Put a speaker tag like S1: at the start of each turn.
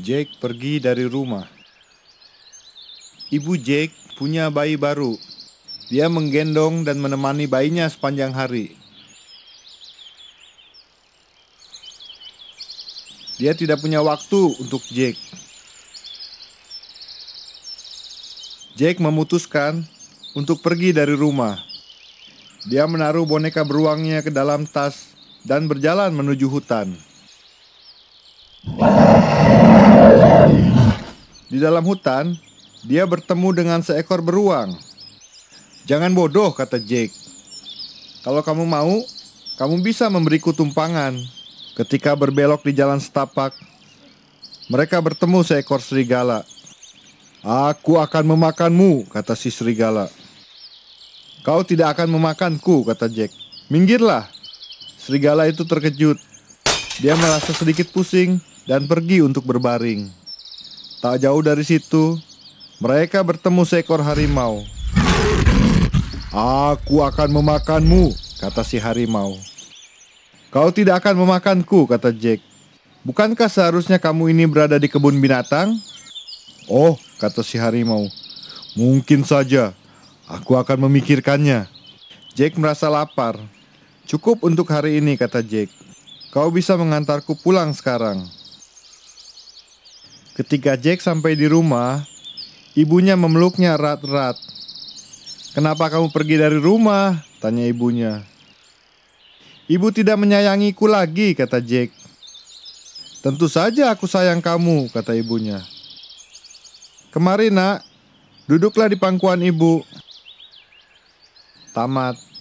S1: Jake pergi dari rumah. Ibu Jake punya bayi baru. Dia menggendong dan menemani bayinya sepanjang hari. Dia tidak punya waktu untuk Jake. Jake memutuskan untuk pergi dari rumah. Dia menaruh boneka beruangnya ke dalam tas dan berjalan menuju hutan. Wow. Di dalam hutan, dia bertemu dengan seekor beruang. Jangan bodoh, kata Jake. Kalau kamu mau, kamu bisa memberiku tumpangan. Ketika berbelok di jalan setapak, mereka bertemu seekor serigala. Aku akan memakanmu, kata si serigala. Kau tidak akan memakanku, kata Jack. Minggirlah. Serigala itu terkejut. Dia merasa sedikit pusing dan pergi untuk berbaring. Tak jauh dari situ, mereka bertemu seekor harimau. Aku akan memakanmu, kata si harimau. Kau tidak akan memakanku, kata Jack. Bukankah seharusnya kamu ini berada di kebun binatang? Oh, kata si harimau. Mungkin saja, aku akan memikirkannya. Jack merasa lapar. Cukup untuk hari ini, kata Jack. Kau bisa mengantarku pulang sekarang. Ketika Jack sampai di rumah, ibunya memeluknya erat-erat. Kenapa kamu pergi dari rumah? Tanya ibunya. Ibu tidak menyayangiku lagi, kata Jack. Tentu saja aku sayang kamu, kata ibunya. Kemarin nak, duduklah di pangkuan ibu. Tamat.